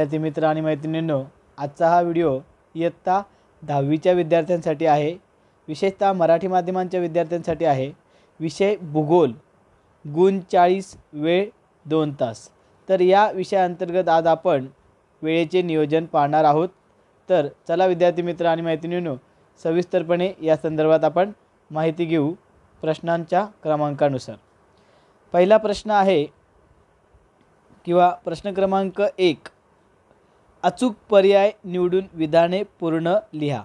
विद्यार्थी मित्र आणि मैत्रिणींनो आजचा हा व्हिडिओ इयत्ता दहावीच्या विद्यार्थ्यांसाठी आहे विशेषतः मराठी माध्यमांच्या विद्यार्थ्यांसाठी आहे विषय भूगोल गुण चाळीस वेळ दोन तास तर या विषयाअंतर्गत आज आपण वेळेचे नियोजन पाहणार आहोत तर चला विद्यार्थी मित्र आणि मैत्रिणींनो सविस्तरपणे या संदर्भात आपण माहिती घेऊ प्रश्नांच्या क्रमांकानुसार पहिला प्रश्न आहे किंवा प्रश्न क्रमांक एक अचूक पर्याय निवडून विधाने पूर्ण लिहा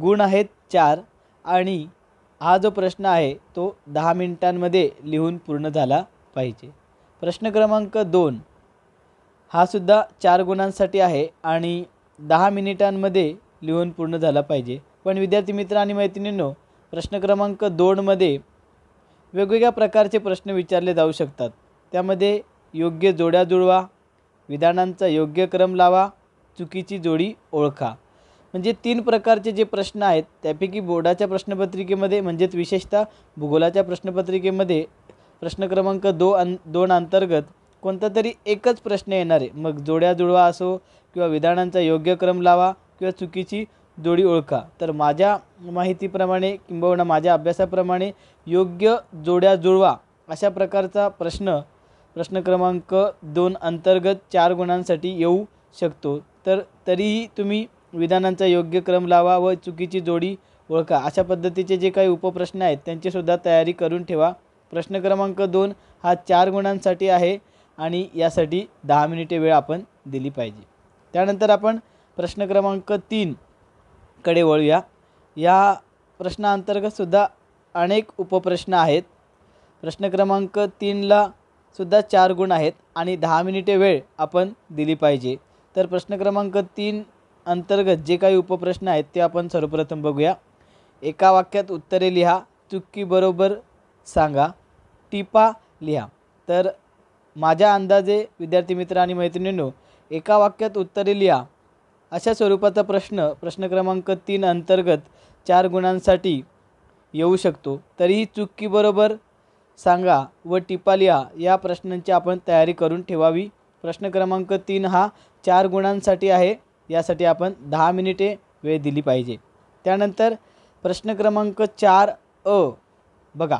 गुण आहेत चार आणि हा जो प्रश्न आहे तो दहा मिनिटांमध्ये लिहून पूर्ण झाला पाहिजे प्रश्न क्रमांक दोन हा सुद्धा चार गुणांसाठी आहे आणि दहा मिनिटांमध्ये लिहून पूर्ण झाला पाहिजे पण विद्यार्थी मित्र आणि मैत्रिणींनो प्रश्न क्रमांक दोनमध्ये वेगवेगळ्या प्रकारचे प्रश्न विचारले जाऊ शकतात त्यामध्ये योग्य जोड्या जुळवा विधानांचा योग्य क्रम लावा चुकीची जोडी ओळखा म्हणजे तीन प्रकारचे जे प्रश्न आहेत त्यापैकी बोर्डाच्या प्रश्नपत्रिकेमध्ये म्हणजेच विशेषतः भूगोलाच्या प्रश्नपत्रिकेमध्ये प्रश्न क्रमांक दो अन दोन अंतर्गत कोणता तरी एकच प्रश्न येणार आहे मग जोड्या जुळवा असो किंवा विधानांचा योग्य क्रम लावा किंवा चुकीची जोडी ओळखा तर माझ्या माहितीप्रमाणे किंबहुना माझ्या अभ्यासाप्रमाणे योग्य जोड्या जुळवा अशा प्रकारचा प्रश्न प्रश्न क्रमांक दोन अंतर्गत चार गुणांसाठी येऊ शकतो तर तरीही तुम्ही विधानांचा योग्य क्रम लावा व चुकीची जोडी ओळखा अशा पद्धतीचे जे काही उपप्रश्न आहेत त्यांचीसुद्धा तयारी करून ठेवा प्रश्न क्रमांक दोन हा चार गुणांसाठी आहे आणि यासाठी दहा मिनिटे वेळ आपण दिली पाहिजे त्यानंतर आपण प्रश्न क्रमांक तीनकडे वळूया या प्रश्नाअंतर्गतसुद्धा अनेक उपप्रश्न आहेत प्रश्न क्रमांक तीनला सुद्धा चार गुण आहेत आणि दहा मिनिटे वेळ आपण दिली पाहिजे तर प्रश्न क्रमांक तीन अंतर्गत जे काही उपप्रश्न आहेत ते आपण सर्वप्रथम बघूया एका वाक्यात उत्तरे लिहा चुकी बरोबर सांगा टिपा लिहा तर माझ्या अंदाजे विद्यार्थी मित्र आणि मैत्रिणींनो एका वाक्यात उत्तरे लिहा अशा स्वरूपाचा प्रश्न प्रश्न क्रमांक तीन अंतर्गत चार गुणांसाठी येऊ शकतो तरीही चुकी बरोबर सांगा व टिपा लिहा या प्रश्नांची आपण तयारी करून ठेवावी प्रश्न क्रमांक तीन हा चार गुणांसाठी आहे यासाठी आपण दहा मिनिटे वेळ दिली पाहिजे त्यानंतर प्रश्न क्रमांक चार अ बघा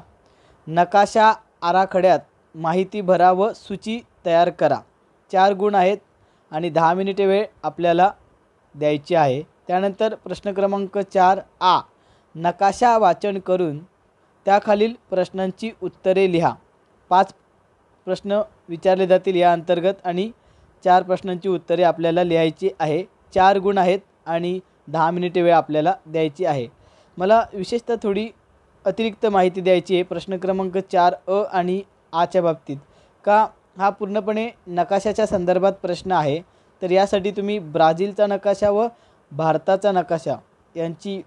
नकाशा आराखड्यात माहिती भरा व सूची तयार करा चार गुण आहेत आणि दहा मिनिटे वेळ आपल्याला द्यायची आहे त्यानंतर प्रश्न क्रमांक चार आ नकाशा वाचन करून त्याखालील प्रश्नांची उत्तरे लिहा पाच प्रश्न विचारले जातील या अंतर्गत आणि चार प्रश्नांची उत्तरे आपल्याला लिहायची आहे चार गुण आहेत आणि दहा मिनिटे वेळ आपल्याला द्यायची आहे मला विशेषतः थोडी अतिरिक्त माहिती द्यायची आहे प्रश्न क्रमांक चार अ आणि आच्या बाबतीत का हा पूर्णपणे नकाशाच्या संदर्भात प्रश्न आहे तर यासाठी तुम्ही ब्राझीलचा नकाशा व भारताचा नकाशा यांची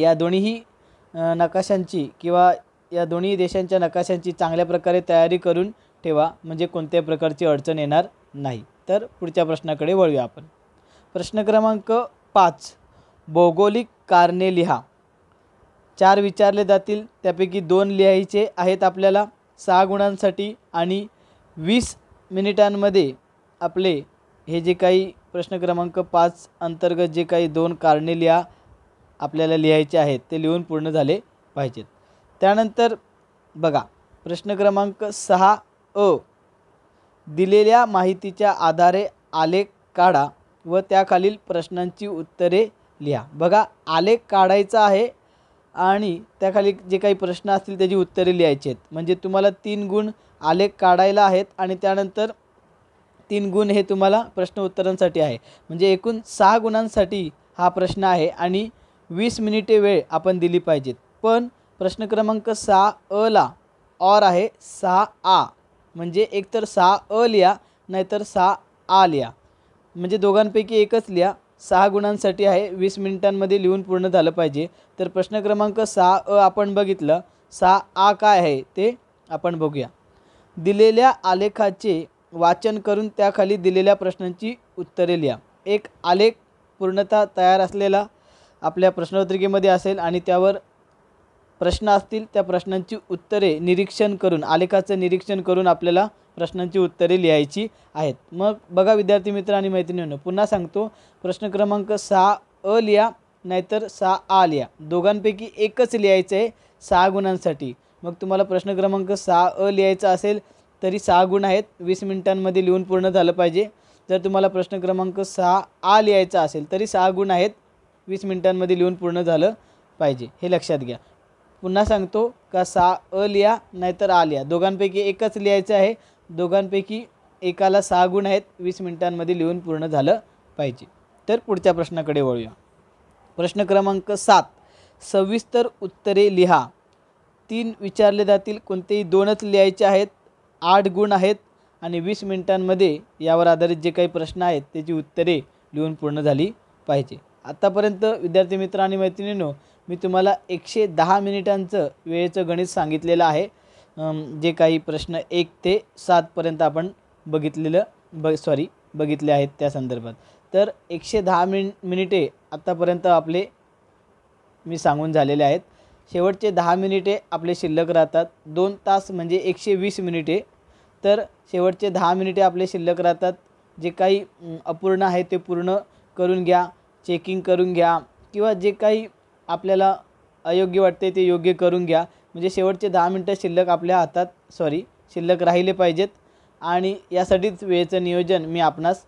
या दोन्हीही नकाशांची किंवा या दोन्ही देशांच्या नकाशांची चांगल्या प्रकारे तयारी करून ठेवा म्हणजे कोणत्याही प्रकारची अडचण येणार नाही तर पुढच्या प्रश्नाकडे वळूया आपण प्रश्न क्रमांक पाच भौगोलिक कारणे लिहा चार विचारले जातील त्यापैकी दोन लिहायचे आहेत आपल्याला सहा गुणांसाठी आणि वीस मिनिटांमध्ये आपले हे जे काही प्रश्न क्रमांक पाच अंतर्गत जे काही दोन कारणे लिहा आपल्याला लिहायचे आहेत ते लिहून पूर्ण झाले पाहिजेत त्यानंतर बघा प्रश्न क्रमांक सहा अ दिलेल्या माहितीच्या आधारे आलेख काढा व त्याखालील प्रश्नांची उत्तरे लिहा बघा आलेख काढायचा आहे आणि त्याखाली जे काही प्रश्न असतील त्याची उत्तरे लिहायची आहेत म्हणजे तुम्हाला तीन गुण आलेख काढायला आहेत आणि त्यानंतर तीन गुण हे तुम्हाला प्रश्न उत्तरांसाठी आहे म्हणजे एकूण सहा गुणांसाठी हा प्रश्न आहे आणि वीस मिनिटे वेळ आपण दिली पाहिजेत पण प्रश्न क्रमांक सहा अ ला ऑर आहे सहा आ म्हणजे एकतर सहा अ लिहा नाहीतर सहा आ लिहा म्हणजे दोघांपैकी एकच लिहा सहा गुणांसाठी आहे वीस मिनिटांमध्ये लिहून पूर्ण झालं पाहिजे तर प्रश्न क्रमांक सहा अ आपण बघितलं सहा आ काय आहे ते आपण बघूया दिलेल्या आलेखाचे वाचन करून त्याखाली दिलेल्या प्रश्नांची उत्तरे लिहा एक आलेख पूर्णतः तयार असलेला आपल्या प्रश्नपत्रिकेमध्ये असेल आणि त्यावर प्रश्न असतील त्या प्रश्नांची उत्तरे निरीक्षण करून आलेखाचं निरीक्षण करून आपल्याला प्रश्नांची उत्तरे लिहायची आहेत मग बघा विद्यार्थी मित्र आणि मैत्रिणींनो पुन्हा सांगतो प्रश्न क्रमांक सहा अ लिहा नाहीतर सहा आ लिहा दोघांपैकी एकच लिहायचं आहे सहा गुणांसाठी मग तुम्हाला प्रश्न क्रमांक सहा अ लिहायचा असेल तरी सहा गुण आहेत वीस मिनिटांमध्ये लिहून पूर्ण झालं पाहिजे जर तुम्हाला प्रश्न क्रमांक सहा आ लिहायचा असेल तरी सहा गुण आहेत वीस मिनिटांमध्ये लिहून पूर्ण झालं पाहिजे हे लक्षात घ्या पुन्हा सांगतो का सा अ लिहा नाहीतर आ लिहा दोघांपैकी एकच लिहायचं आहे दोघांपैकी एकाला सहा गुण आहेत वीस मिनिटांमध्ये लिहून पूर्ण झालं पाहिजे तर पुढच्या प्रश्नाकडे वळूया प्रश्न क्रमांक सात सविस्तर उत्तरे लिहा तीन विचारले जातील कोणतेही दोनच लिहायचे आहेत आठ गुण आहेत आणि वीस मिनिटांमध्ये यावर आधारित जे काही प्रश्न आहेत त्याची उत्तरे लिहून पूर्ण झाली पाहिजे आत्तापर्यंत विद्यार्थी मित्र आणि मैत्रिणींनो मी तुम्हाला एकशे दहा मिनिटांचं वेळेचं गणित सांगितलेलं आहे जे काही प्रश्न एक ते सातपर्यंत आपण बघितलेलं ब सॉरी बघितले आहेत त्या संदर्भात तर एकशे दहा मिन मिनिटे आत्तापर्यंत आपले मी सांगून झालेले आहेत शेवटचे दहा मिनिटे आपले शिल्लक राहतात दोन तास म्हणजे एकशे वीस मिनिटे तर शेवटचे दहा मिनिटे आपले शिल्लक राहतात जे काही अपूर्ण आहे ते पूर्ण करून घ्या चेकिंग करून घ्या किंवा जे काही आपल्याला अयोग्य वाटते ते योग्य करून घ्या म्हणजे शेवटचे दहा मिनटं शिल्लक आपल्या हातात सॉरी शिल्लक राहिले पाहिजेत आणि यासाठीच वेळेचं नियोजन मी आपणास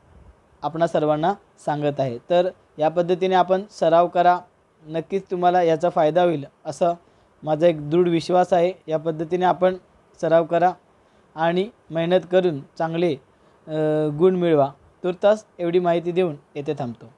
आपणा सर्वांना सांगत आहे तर या पद्धतीने आपण सराव करा नक्कीच तुम्हाला याचा फायदा होईल असं माझा एक दृढ विश्वास आहे या पद्धतीने आपण सराव करा आणि मेहनत करून चांगले गुण मिळवा तुर्तास एवढी माहिती देऊन येथे थांबतो